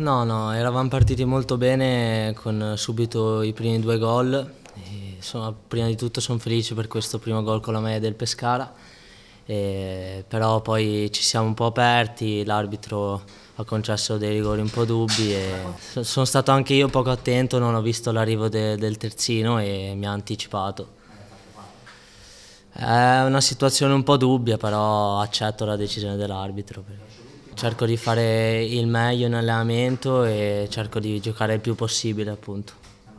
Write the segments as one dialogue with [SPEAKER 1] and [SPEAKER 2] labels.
[SPEAKER 1] No, no, eravamo partiti molto bene con subito i primi due gol. Sono, prima di tutto sono felice per questo primo gol con la media del Pescara, e, però poi ci siamo un po' aperti, l'arbitro ha concesso dei rigori un po' dubbi e sono stato anche io poco attento, non ho visto l'arrivo de, del terzino e mi ha anticipato. È una situazione un po' dubbia, però accetto la decisione dell'arbitro cerco di fare il meglio in allenamento e cerco di giocare il più possibile appunto.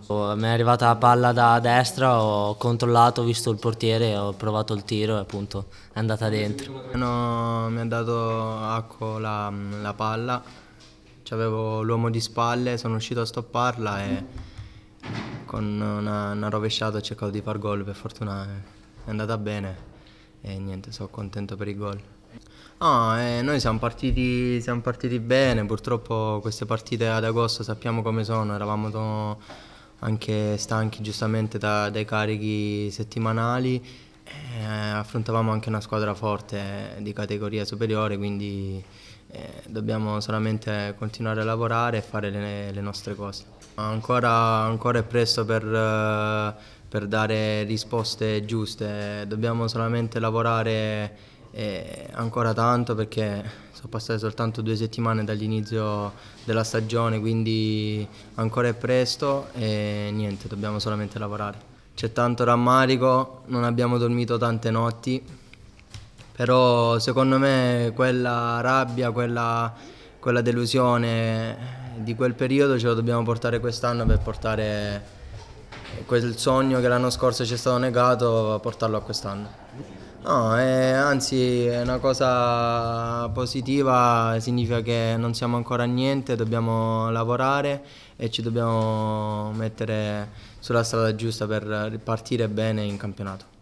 [SPEAKER 1] Mi è arrivata la palla da destra, ho controllato, ho visto il portiere, ho provato il tiro e appunto è andata dentro.
[SPEAKER 2] No, mi ha dato Acco la, la palla, avevo l'uomo di spalle, sono uscito a stopparla e con una, una rovesciata ho cercato di far gol, per fortuna eh, è andata bene e niente, sono contento per il gol. No, eh, noi siamo partiti, siamo partiti, bene, purtroppo queste partite ad agosto sappiamo come sono, eravamo anche stanchi giustamente da, dai carichi settimanali, eh, affrontavamo anche una squadra forte di categoria superiore, quindi eh, dobbiamo solamente continuare a lavorare e fare le, le nostre cose. Ancora, ancora, è presto per, per dare risposte giuste, dobbiamo solamente lavorare e ancora tanto perché sono passate soltanto due settimane dall'inizio della stagione, quindi ancora è presto e niente, dobbiamo solamente lavorare. C'è tanto rammarico, non abbiamo dormito tante notti, però secondo me quella rabbia, quella, quella delusione di quel periodo ce la dobbiamo portare quest'anno per portare quel sogno che l'anno scorso ci è stato negato, portarlo a quest'anno. No, è, anzi è una cosa positiva, significa che non siamo ancora a niente, dobbiamo lavorare e ci dobbiamo mettere sulla strada giusta per ripartire bene in campionato.